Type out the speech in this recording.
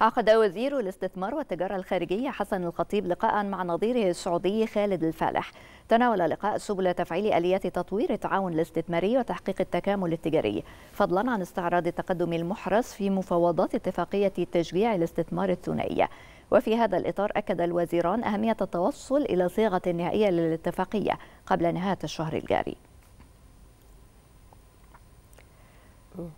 عقد وزير الاستثمار والتجارة الخارجية حسن الخطيب لقاء مع نظيره السعودي خالد الفالح تناول اللقاء سبل تفعيل آليات تطوير التعاون الاستثماري وتحقيق التكامل التجاري فضلا عن استعراض التقدم المحرز في مفاوضات اتفاقية تشجيع الاستثمار الثنائية وفي هذا الإطار أكد الوزيران أهمية التوصل إلى صيغة نهائية للاتفاقية قبل نهاية الشهر الجاري